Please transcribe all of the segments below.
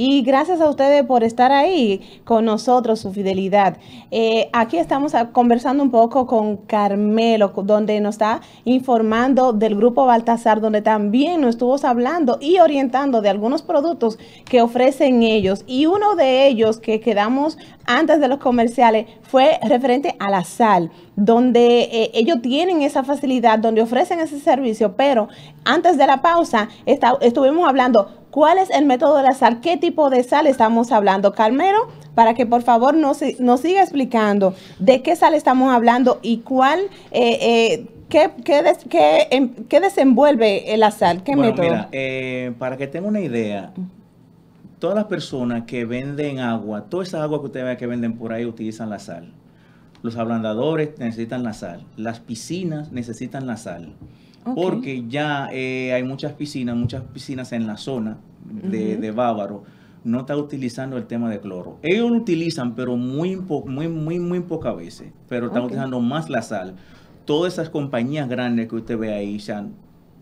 Y gracias a ustedes por estar ahí con nosotros, su fidelidad. Eh, aquí estamos ah, conversando un poco con Carmelo, donde nos está informando del grupo Baltasar, donde también nos estuvo hablando y orientando de algunos productos que ofrecen ellos. Y uno de ellos que quedamos antes de los comerciales fue referente a la sal, donde eh, ellos tienen esa facilidad, donde ofrecen ese servicio, pero antes de la pausa estuvimos hablando ¿Cuál es el método de la sal? ¿Qué tipo de sal estamos hablando? Calmero, para que por favor nos, siga explicando de qué sal estamos hablando y cuál, eh, eh, qué, qué, em, qué, desenvuelve la sal, bueno, Mira, eh, para que tenga una idea, todas las personas que venden agua, todas esas aguas que ustedes ven que venden por ahí utilizan la sal. Los ablandadores necesitan la sal, las piscinas necesitan la sal porque ya eh, hay muchas piscinas, muchas piscinas en la zona de, Bávaro, no está utilizando el tema de cloro. Ellos lo utilizan, pero muy, muy, muy, muy pocas veces, pero están utilizando más la sal. Todas esas compañías grandes que usted ve ahí, ya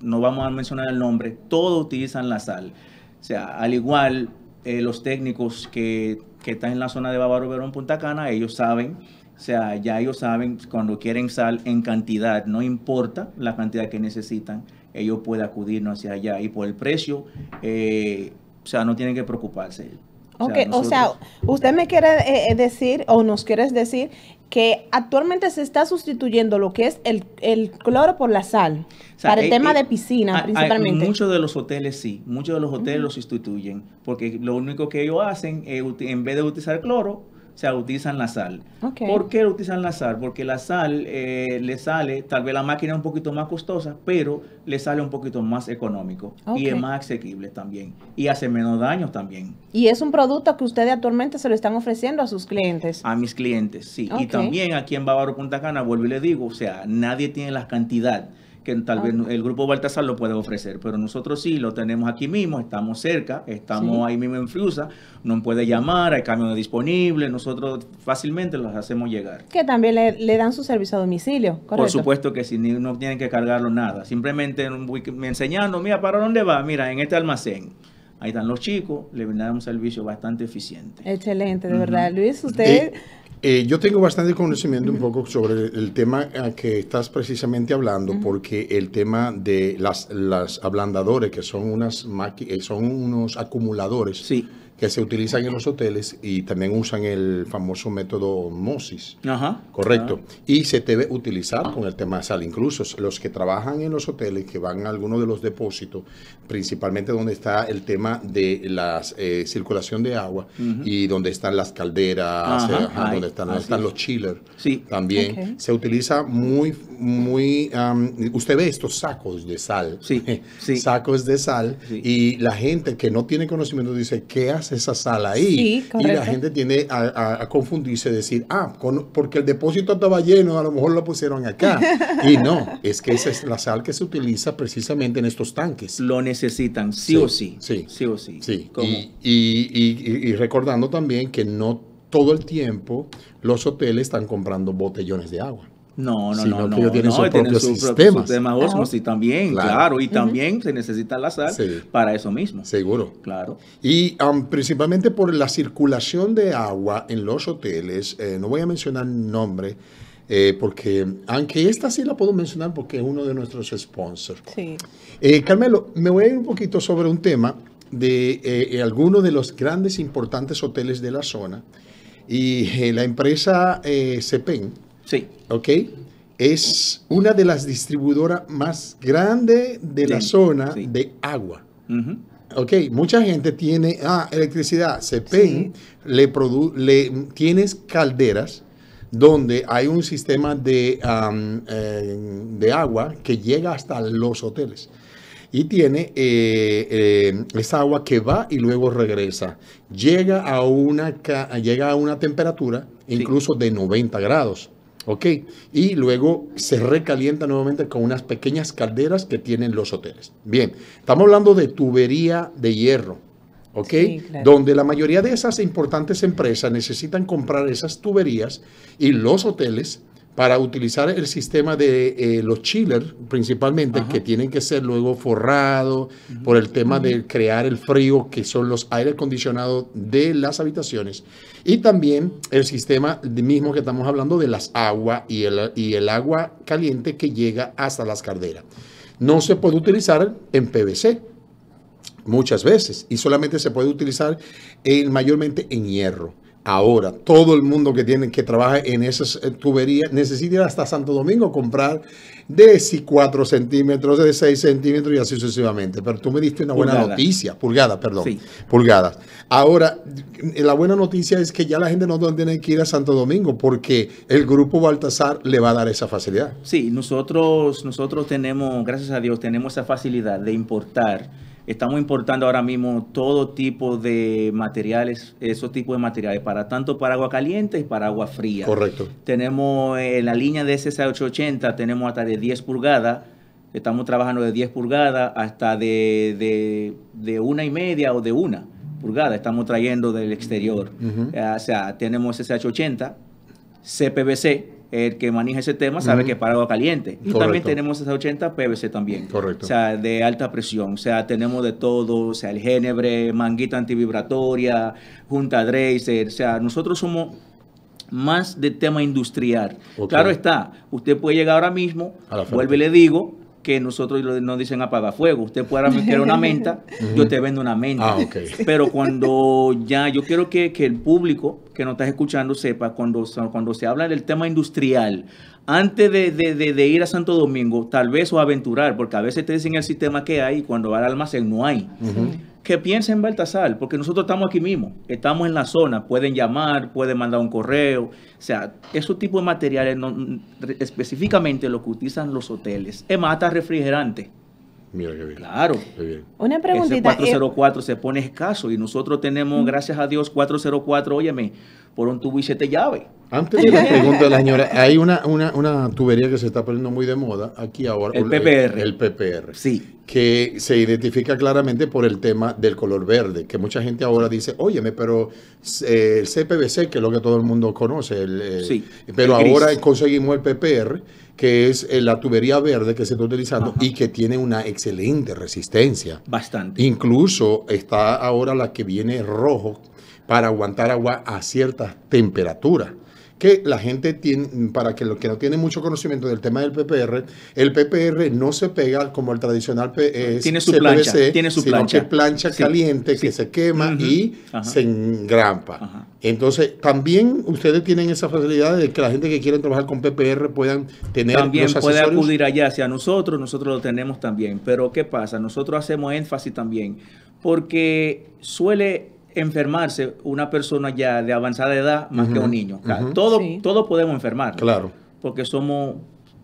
no vamos a mencionar el nombre, todos utilizan la sal. O sea, al igual eh, los técnicos que, que están en la zona de Bávaro Verón Punta Cana, ellos saben o sea, ya ellos saben, cuando quieren sal en cantidad, no importa la cantidad que necesitan, ellos pueden acudirnos hacia allá. Y por el precio, eh, o sea, no tienen que preocuparse. O o sea, usted me quiere eh, eh, decir o nos quiere decir que actualmente se está sustituyendo lo que es el, cloro por la sal, para el tema de piscina principalmente. muchos de los hoteles sí, muchos de los hoteles lo sustituyen, porque lo único que ellos hacen es en vez de utilizar cloro, sea, utilizan la sal. ¿Por qué utilizan la sal? Porque la sal eh, le sale, tal vez la máquina es un poquito más costosa, pero le sale un poquito más económico y es más asequible también y hace menos daño también. Y es un producto que ustedes actualmente se lo están ofreciendo a sus clientes. A mis clientes, sí. Y también aquí en Bávaro Punta Cana, vuelvo y le digo, o sea, nadie tiene la cantidad que tal vez el grupo Baltasar lo puede ofrecer, pero nosotros sí lo tenemos aquí mismo, estamos cerca, estamos ahí mismo en Friusa, nos puede llamar, hay camiones disponibles, nosotros fácilmente los hacemos llegar. Que también le, dan su servicio a domicilio, ¿correcto? Por supuesto que sí, no tienen que cargarlo nada, simplemente me enseñando, mira, ¿para dónde va? Mira, en este almacén. Ahí están los chicos, le brindan un servicio bastante eficiente. Excelente, de verdad. Luis, usted... Eh, yo tengo bastante conocimiento un poco sobre el tema que estás precisamente hablando, porque el tema de las, ablandadores, que son, unas eh, son unos acumuladores. Sí que se utilizan en los hoteles y también usan el famoso método Mosis. Ajá. Correcto. Ah. Y se debe utilizar con el tema de sal. Incluso los que trabajan en los hoteles, que van a algunos de los depósitos, principalmente donde está el tema de la eh, circulación de agua y donde están las calderas, eh, donde están, los chillers. Sí. También se utiliza muy, muy... usted ve estos sacos de sal. Sí. Sacos de sal. Y la gente que no tiene conocimiento dice, ¿qué hace? esa sal ahí. y la gente tiene a, a, confundirse, decir, ah, porque el depósito estaba lleno, a lo mejor lo pusieron acá. y no, es que esa es la sal que se utiliza precisamente en estos tanques. Lo necesitan, sí, o sí. Sí, sí o sí. y recordando también que no todo el tiempo los hoteles están comprando botellones de agua. No, no, sino no, que tienen no, su propio tienen sus sistemas. Su, también, claro, y también se necesita la sal para eso mismo. Seguro. Claro. Y um, principalmente por la circulación de agua en los hoteles, eh, no voy a mencionar nombre, eh, porque aunque esta sí la puedo mencionar porque es uno de nuestros sponsors. Sí. Eh, Carmelo, me voy a ir un poquito sobre un tema de algunos de los grandes importantes hoteles de la zona y la empresa CEPEN Sí. ¿Ok? Es una de las distribuidoras más grandes de la zona de agua. Ok, mucha gente tiene ah, electricidad, CPI, le, le tienes calderas donde hay un sistema de, eh, de agua que llega hasta los hoteles y tiene eh, eh, esa agua que va y luego regresa. Llega a una, llega a una temperatura incluso de 90 grados. ¿Ok? Y luego se recalienta nuevamente con unas pequeñas calderas que tienen los hoteles. Bien, estamos hablando de tubería de hierro. ¿ok? Donde la mayoría de esas importantes empresas necesitan comprar esas tuberías y los hoteles para utilizar el sistema de eh, los chillers principalmente, que tienen que ser luego forrados por el tema de crear el frío, que son los aire acondicionados de las habitaciones. Y también el sistema mismo que estamos hablando de las aguas y el, y el agua caliente que llega hasta las calderas. No se puede utilizar en PVC muchas veces y solamente se puede utilizar en, mayormente en hierro. Ahora, todo el mundo que tiene que trabaja en esas eh, tuberías necesita ir hasta Santo Domingo comprar de 4 centímetros, de 6 centímetros y así sucesivamente. Pero tú me diste una buena noticia, pulgadas, perdón, pulgadas. Ahora, la buena noticia es que ya la gente no tiene que ir a Santo Domingo porque el grupo Baltasar le va a dar esa facilidad. Sí, nosotros, nosotros tenemos, gracias a Dios, tenemos esa facilidad de importar Estamos importando ahora mismo todo tipo de materiales, esos tipos de materiales, para tanto para agua caliente y para agua fría. Correcto. Tenemos en eh, la línea de ese 880 tenemos hasta de 10 pulgadas. Estamos trabajando de 10 pulgadas hasta de, una y media o de una pulgada. Estamos trayendo del exterior. Eh, o sea, tenemos SSH80, CPVC, el que maneja ese tema sabe que para agua caliente. Y también tenemos esas 80 PVC también. Correcto. O sea, de alta presión. O sea, tenemos de todo. O sea, el génebre, manguita antivibratoria, junta Dracer. O sea, nosotros somos más de tema industrial. Claro está, usted puede llegar ahora mismo, vuelve y le digo, que nosotros nos dicen apaga fuego... Usted puede meter una menta, yo te vendo una menta. Ah, Pero cuando ya, yo quiero que, el público que nos está escuchando sepa, cuando, cuando se habla del tema industrial, antes de, ir a Santo Domingo, tal vez o aventurar, porque a veces te dicen el sistema que hay y cuando va al almacén no hay que piensen en Baltasar, porque nosotros estamos aquí mismo, estamos en la zona, pueden llamar, pueden mandar un correo, o sea, esos tipos de materiales, mm, específicamente lo que utilizan los hoteles, es mata refrigerante. Mira qué bien. Claro. bien. Una preguntita. Ese 404 eh, se pone escaso y nosotros tenemos, mm. gracias a Dios, 404, óyeme, por un tubo y siete llaves. Antes de la pregunta de la señora, hay una, tubería que se está poniendo muy de moda aquí ahora. El PPR. El PPR. Sí. Que se identifica claramente por el tema del color verde, que mucha gente ahora dice, óyeme, pero eh, el CPVC, que es lo que todo el mundo conoce, eh, sí, pero ahora conseguimos el PPR, que es eh, la tubería verde que se está utilizando y que tiene una excelente resistencia. Bastante. Incluso está ahora la que viene rojo para aguantar agua a ciertas temperaturas que la gente tiene, para que los que no tienen mucho conocimiento del tema del PPR, el PPR no se pega como el tradicional PS, eh, tiene su plancha, sino plancha, que plancha caliente que se quema y se engrampa. Entonces, también ustedes tienen esa facilidad de que la gente que quiere trabajar con PPR puedan tener También puede acudir allá hacia nosotros, nosotros lo tenemos también, pero ¿qué pasa? Nosotros hacemos énfasis también porque suele enfermarse una persona ya de avanzada edad más que un niño. todo, Todos podemos enfermar. Claro. Porque somos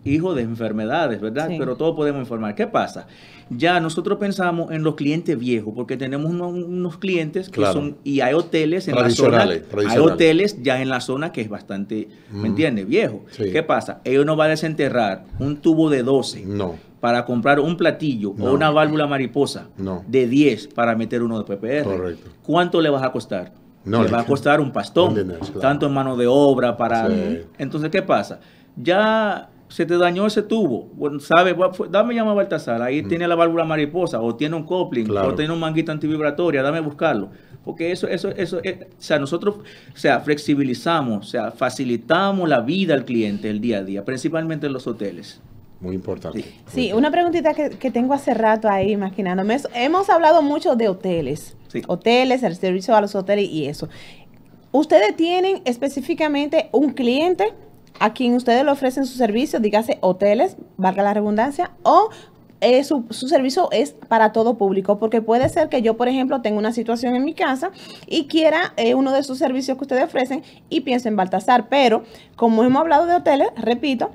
hijo de enfermedades, ¿verdad? Pero todos podemos informar. ¿Qué pasa? Ya nosotros pensamos en los clientes viejos, porque tenemos unos, clientes que son, y hay hoteles en la zona, hay hoteles ya en la zona que es bastante, ¿me mm. entiendes? Viejo. ¿Qué pasa? Ellos no van a desenterrar un tubo de 12. No para comprar un platillo o una válvula mariposa de 10 para meter uno de PPR. Correcto. ¿Cuánto le vas a costar? No, le va a costar un pastón, tanto en mano de obra para... Entonces, ¿qué pasa? Ya se te dañó ese tubo, bueno, ¿sabes? Dame llamar a Baltasar, ahí mm. tiene la válvula mariposa, o tiene un coupling, o tiene un manguito antivibratoria, dame buscarlo. Porque eso, eso, eso, eh, o sea, nosotros, o sea, flexibilizamos, o sea, facilitamos la vida al cliente el día a día, principalmente en los hoteles. Muy importante. Sí, una preguntita que, que, tengo hace rato ahí imaginándome. Hemos hablado mucho de hoteles, hoteles, el servicio a los hoteles y eso. ¿Ustedes tienen específicamente un cliente a quien ustedes le ofrecen su servicio, dígase hoteles, valga la redundancia, o eh, su, servicio es para todo público, porque puede ser que yo, por ejemplo, tenga una situación en mi casa y quiera eh, uno de sus servicios que ustedes ofrecen y pienso en Baltasar, pero como hemos hablado de hoteles, repito,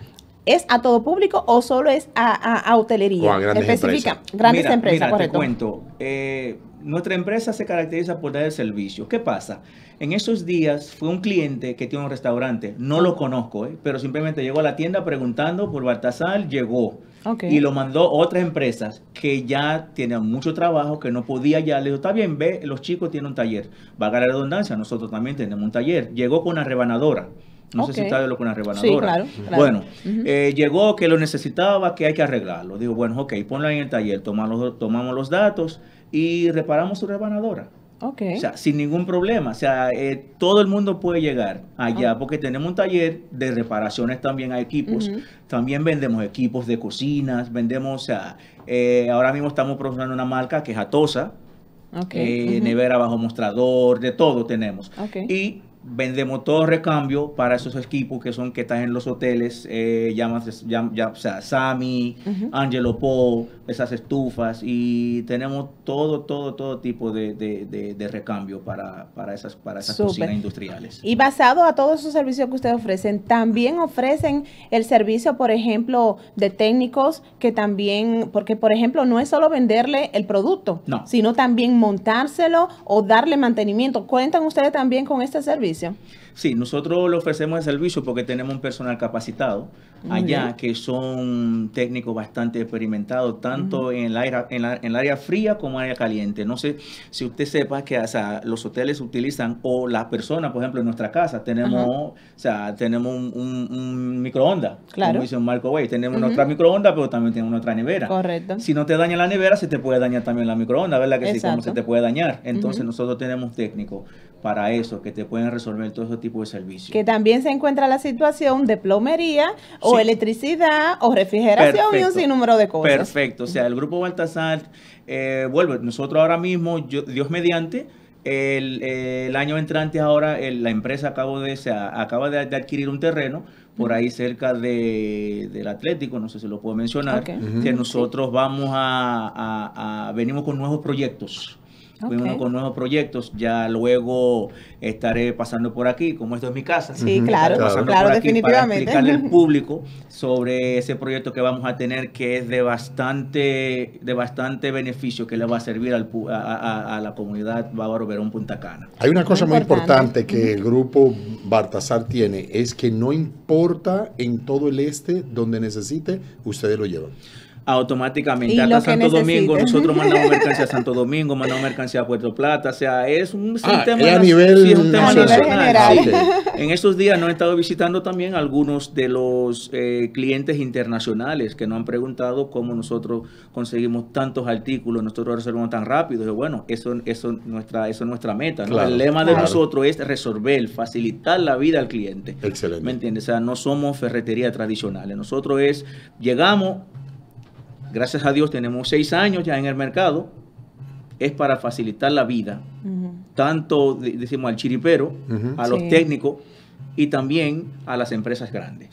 ¿es a todo público o solo es a, hotelería? específica, grandes empresas. Te cuento, eh, nuestra empresa se caracteriza por dar el servicio. ¿Qué pasa? En esos días fue un cliente que tiene un restaurante, no lo conozco, eh, pero simplemente llegó a la tienda preguntando por Baltasar, llegó. Y lo mandó a otras empresas que ya tienen mucho trabajo, que no podía ya. Le dijo, está bien, ve, los chicos tienen un taller. Va a la redundancia, nosotros también tenemos un taller. Llegó con una rebanadora. No sé si lo con la rebanadora. Sí, claro, Bueno, eh, llegó que lo necesitaba, que hay que arreglarlo. Digo, bueno, ok, ponla en el taller, tomamos los, tomamos los datos y reparamos su rebanadora. Ok. O sea, sin ningún problema. O sea, eh, todo el mundo puede llegar allá porque tenemos un taller de reparaciones también a equipos. También vendemos equipos de cocinas, vendemos, o sea, eh, ahora mismo estamos promocionando una marca que es Atosa. Okay. Nevera bajo mostrador, de todo tenemos. Ok. Y vendemos todo recambio para esos equipos que son que están en los hoteles, eh, llamas, Sammy, Angelo Po, esas estufas, y tenemos todo, todo, todo tipo de, recambio para, esas, para cocinas industriales. Y basado a todos esos servicios que ustedes ofrecen, también ofrecen el servicio, por ejemplo, de técnicos que también, porque por ejemplo, no es solo venderle el producto, sino también montárselo o darle mantenimiento. ¿Cuentan ustedes también con este servicio? Sí, nosotros le ofrecemos el servicio porque tenemos un personal capacitado. Mm, allá, que son técnicos bastante experimentados, tanto en, el área, en, la, en, el área fría como en el área caliente. No sé si usted sepa que los hoteles utilizan, o las personas, por ejemplo, en nuestra casa, tenemos, o sea, tenemos un, un, microondas, claro. como dice un Wey, Tenemos otra microonda pero también tenemos otra nevera. Correcto. Si no te daña la nevera, se te puede dañar también la microonda ¿verdad? Que sí, como se te puede dañar. Entonces, nosotros tenemos técnicos para eso, que te pueden resolver todo ese tipo de servicios. Que también se encuentra la situación de plomería o electricidad, o refrigeración y un sinnúmero de cosas. Perfecto. O sea, el grupo Baltasar, eh, vuelve, nosotros ahora mismo, Dios mediante, el, año entrante ahora la empresa acabo de, se, acaba de, adquirir un terreno por ahí cerca de, del Atlético, no sé si lo puedo mencionar, que nosotros vamos a, a, venimos con nuevos proyectos con nuevos proyectos, ya luego estaré pasando por aquí, como esto es mi casa. Sí, claro, claro, definitivamente. Para explicarle al público sobre ese proyecto que vamos a tener que es de bastante, de bastante beneficio que le va a servir al, a, la comunidad Bávaro Verón Punta Cana. Hay una cosa muy importante, que el grupo Bartazar tiene, es que no importa en todo el este donde necesite, ustedes lo llevan automáticamente hasta Santo Domingo, nosotros mandamos mercancía a Santo Domingo, mandamos mercancía a Puerto Plata, o sea, es un, sistema nacional. En estos días nos he estado visitando también algunos de los eh, clientes internacionales que nos han preguntado cómo nosotros conseguimos tantos artículos, nosotros resolvemos tan rápido. bueno, eso, eso, nuestra, eso es nuestra meta. El lema de nosotros es resolver, facilitar la vida al cliente. Excelente. ¿Me entiendes? O sea, no somos ferretería tradicionales. Nosotros es, llegamos, gracias a Dios tenemos seis años ya en el mercado, es para facilitar la vida, tanto, decimos, al chiripero, a los técnicos y también a las empresas grandes.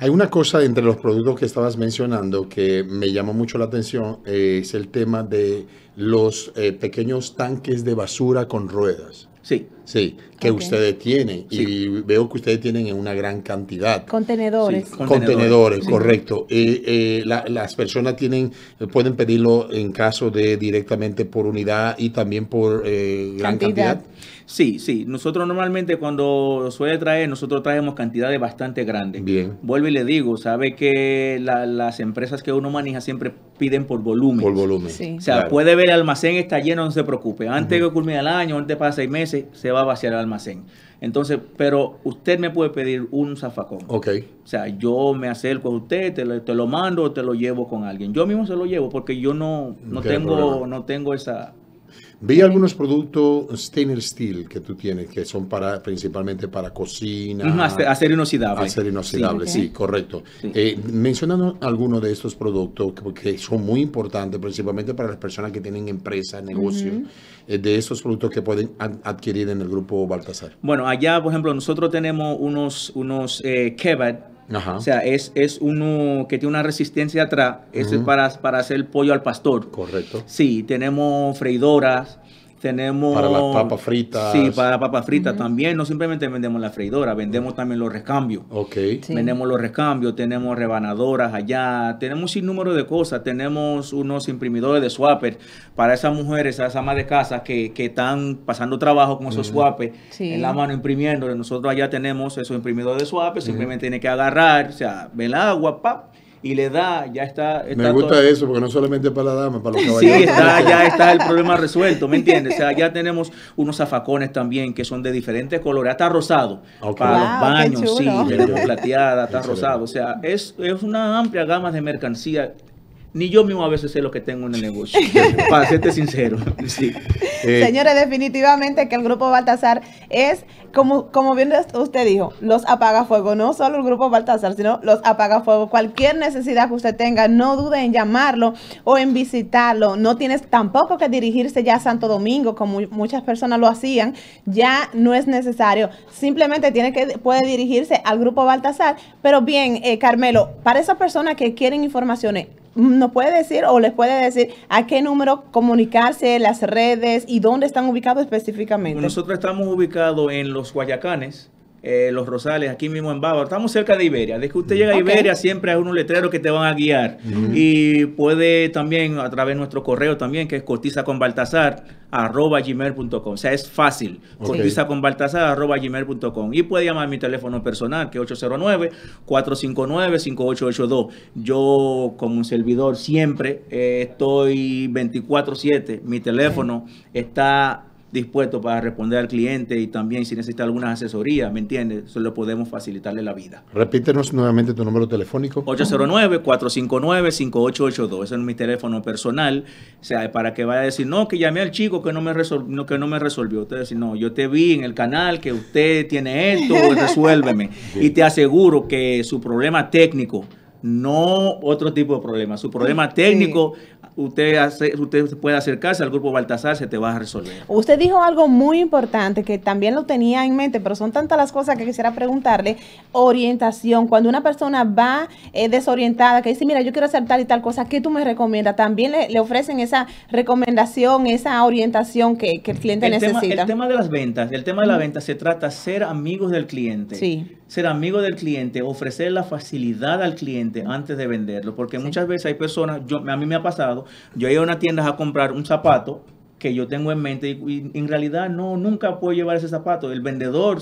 Hay una cosa entre los productos que estabas mencionando que me llamó mucho la atención, eh, es el tema de los eh, pequeños tanques de basura con ruedas. Sí. Sí, que ustedes tienen. Y veo que ustedes tienen en una gran cantidad. Contenedores. contenedores, correcto. Eh, eh, las personas tienen, pueden pedirlo en caso de directamente por unidad y también por eh, gran cantidad. cantidad. Sí, sí. Nosotros normalmente cuando suele traer, nosotros traemos cantidades bastante grandes. Bien. Vuelvo y le digo, sabe que las empresas que uno maneja siempre piden por volumen. Por volumen. Sí. O sea, puede ver el almacén está lleno, no se preocupe. Antes que culmine el año, antes para seis meses, se va a vaciar el almacén. Entonces, pero usted me puede pedir un zafacón. Ok. O sea, yo me acerco a usted, te lo, te lo mando o te lo llevo con alguien. Yo mismo se lo llevo porque yo no, no, tengo, no tengo esa... Vi algunos productos stainless steel que tú tienes, que son para principalmente para cocina. Acero inoxidable. Acero inoxidable, sí, correcto. Eh, mencionando algunos de estos productos que, son muy importantes, principalmente para las personas que tienen empresa, negocio, eh, de estos productos que pueden adquirir en el grupo Baltasar. Bueno, allá, por ejemplo, nosotros tenemos unos, unos eh, o sea, es, es uno que tiene una resistencia atrás. es para, para hacer pollo al pastor. Correcto. Sí, tenemos freidoras, tenemos... Para las papas fritas. Sí, para papas fritas también. No simplemente vendemos la freidora, vendemos también los recambios. Ok. Vendemos los recambios, tenemos rebanadoras allá, tenemos un número de cosas. Tenemos unos imprimidores de swapper para esas mujeres, esas amas de casa que, están pasando trabajo con esos uh en la mano imprimiendo. Nosotros allá tenemos esos imprimidores de swapper, simplemente tiene que agarrar, o sea, el agua, pap y le da, ya está. me gusta eso, porque no solamente para la dama, para los caballeros. Sí, está, ya está el problema resuelto, ¿me entiendes? O sea, ya tenemos unos zafacones también que son de diferentes colores, hasta rosado, para los baños, sí, plateada, está rosado. O sea, es, es una amplia gama de mercancía ni yo mismo a veces sé lo que tengo en el negocio, para serte sincero. Eh, Señores, definitivamente que el Grupo Baltasar es, como, como bien usted dijo, los apaga fuego, No solo el Grupo Baltasar, sino los apaga fuego. Cualquier necesidad que usted tenga, no dude en llamarlo o en visitarlo. No tienes tampoco que dirigirse ya a Santo Domingo, como muchas personas lo hacían. Ya no es necesario. Simplemente tiene que, puede dirigirse al Grupo Baltasar. Pero bien, eh, Carmelo, para esas personas que quieren informaciones, nos puede decir o les puede decir a qué número comunicarse, las redes y dónde están ubicados específicamente. Nosotros estamos ubicados en los Guayacanes, eh, los Rosales, aquí mismo en Bávaro. Estamos cerca de Iberia. Desde que usted llega a Iberia, siempre hay unos letreros que te van a guiar. Y puede también, a través de nuestro correo también, que es cortiza con O sea, es fácil. Okay. con Y puede llamar a mi teléfono personal, que es 809-459-5882. Yo, como un servidor, siempre eh, estoy 24-7. Mi teléfono está dispuesto para responder al cliente y también si necesita alguna asesoría, ¿me entiendes? solo podemos facilitarle la vida. Repítenos nuevamente tu número telefónico. 809-459-5882. Ese es mi teléfono personal. O sea, para que vaya a decir, no, que llamé al chico que no me, resolvió, que no me resolvió. Usted dice, no, yo te vi en el canal que usted tiene esto, resuélveme. y te aseguro que su problema técnico no otro tipo de problema. Su problema técnico usted, hace, usted puede acercarse al grupo Baltasar, se te va a resolver. Usted dijo algo muy importante que también lo tenía en mente, pero son tantas las cosas que quisiera preguntarle. Orientación, cuando una persona va eh, desorientada, que dice, mira, yo quiero hacer tal y tal cosa, ¿qué tú me recomiendas? También le, ofrecen esa recomendación, esa orientación que, el cliente necesita. el tema de las ventas, el tema de la venta se trata de ser amigos del cliente. Sí. Ser amigo del cliente, ofrecer la facilidad al cliente antes de venderlo, porque muchas veces hay personas, yo, a mí me ha pasado, yo ido a una tienda a comprar un zapato que yo tengo en mente y, en realidad no, nunca puedo llevar ese zapato. El vendedor,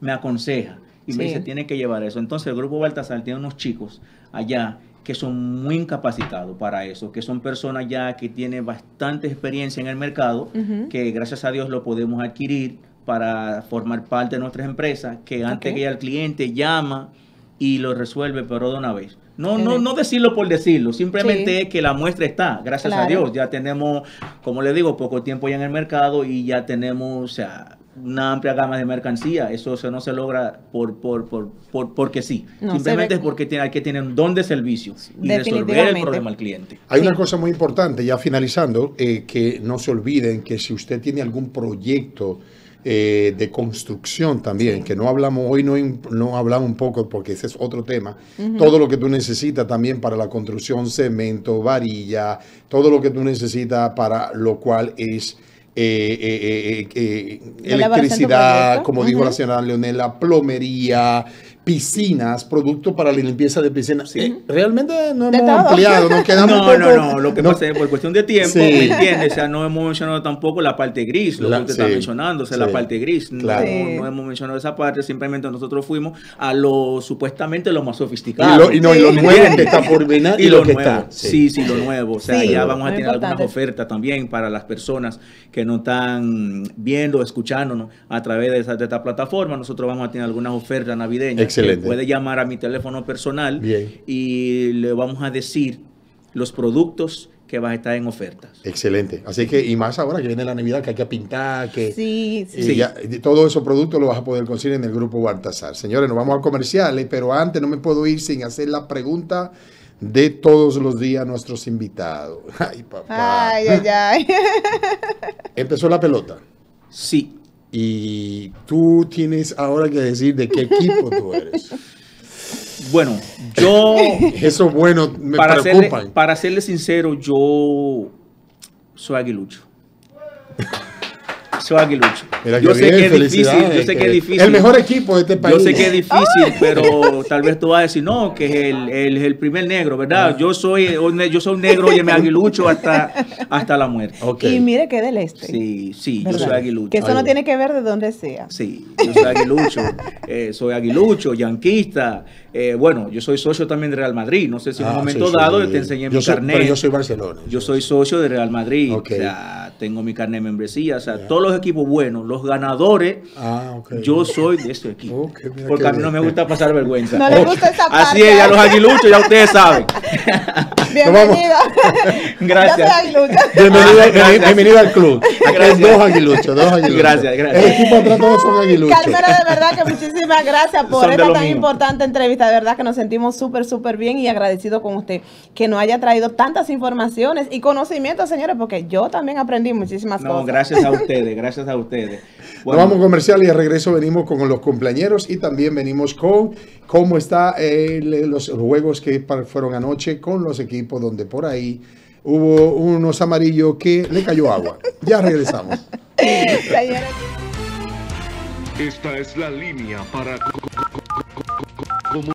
me aconseja y me dice, tiene que llevar eso. Entonces el grupo Baltasar tiene unos chicos allá que son muy incapacitados para eso, que son personas ya que tienen bastante experiencia en el mercado, que gracias a Dios lo podemos adquirir para formar parte de nuestras empresas, que antes que el cliente llama y lo resuelve, pero de una vez. No, no, no decirlo por decirlo, simplemente que la muestra está, gracias a Dios. Ya tenemos, como le digo, poco tiempo ya en el mercado y ya tenemos o una amplia gama de mercancía. Eso no se logra por, por, por, porque sí. simplemente es porque tiene, hay que tener un don de servicio y resolver el problema al cliente. Hay una cosa muy importante, ya finalizando, eh, que no se olviden que si usted tiene algún proyecto, eh, de construcción también, que no hablamos hoy, no, no hablamos un poco porque ese es otro tema. Todo lo que tú necesitas también para la construcción, cemento, varilla, todo lo que tú necesitas para lo cual es... Eh, eh, electricidad, como dijo la señora Leonela, plomería, piscinas, producto para la limpieza de piscinas. Sí. Eh, realmente no hemos ampliado, no quedamos No, no, no, lo que pasa es por cuestión de tiempo, entiendes? O sea, no hemos mencionado tampoco la parte gris, lo que usted está mencionando, o sea, la parte gris. No, hemos mencionado esa parte, simplemente nosotros fuimos a lo supuestamente lo más sofisticado. Y lo, nuevo está por venir y, lo, que está. Sí. sí, lo nuevo. O sea, ya vamos a tener algunas ofertas también para las personas que no están viendo, escuchándonos a través de esta plataforma. Nosotros vamos a tener algunas ofertas navideñas. Excelente. puede llamar a mi teléfono personal y le vamos a decir los productos que van a estar en ofertas. Excelente. Así que, y más ahora que viene la Navidad, que hay que pintar, que... Sí, sí. sí. Eh, ya, todos esos productos los vas a poder conseguir en el grupo Baltasar. Señores, nos vamos a comerciales, pero antes no me puedo ir sin hacer la pregunta de todos los días nuestros invitados. Ay, papá. Ay, ay, ay. Empezó la pelota. Sí y tú tienes ahora que decir de qué equipo tú eres. Bueno, yo... Eso bueno, me para preocupa. para serle sincero, yo soy aguilucho. Soy aguilucho. yo, sé que es difícil, yo sé que es difícil. El mejor equipo de este país. Yo sé que es difícil, pero tal vez tú vas a decir, no, que es el, primer negro, ¿verdad? Ah. Yo soy yo soy negro, y me aguilucho hasta, la muerte. Okay. Y mire que del este. Sí, sí, yo soy aguilucho. Que eso no tiene que ver de dónde sea. Sí, yo soy aguilucho. Eh, soy aguilucho, yanquista, eh, bueno, yo soy socio también de Real Madrid. No sé si en un ah, momento dado te enseñé mi carnet. Pero yo soy Barcelona. Yo soy socio de Real Madrid. O sea, tengo mi carnet de membresía. O sea, todos los equipos buenos, los ganadores, ah, yo soy de este equipo. porque a mí no me gusta pasar vergüenza. No le gusta esa Así es, ya los aguiluchos ya ustedes saben. Bienvenido. Gracias. Bienvenido, bienvenido al club gracias. Dos aguiluchos, dos aguiluchos. Gracias, gracias. El equipo atrás todos son aguiluchos. Calmera, de verdad que muchísimas gracias por esta tan importante entrevista. De verdad que nos sentimos súper, súper bien y agradecido con usted que nos haya traído tantas informaciones y conocimientos, señores, porque yo también aprendí muchísimas cosas. Gracias a ustedes, gracias a ustedes. Bueno. Nos vamos a comercial y de regreso venimos con los compañeros y también venimos con cómo están los juegos que fueron anoche con los equipos donde por ahí hubo unos amarillos que le cayó agua. Ya regresamos. Esta es la línea para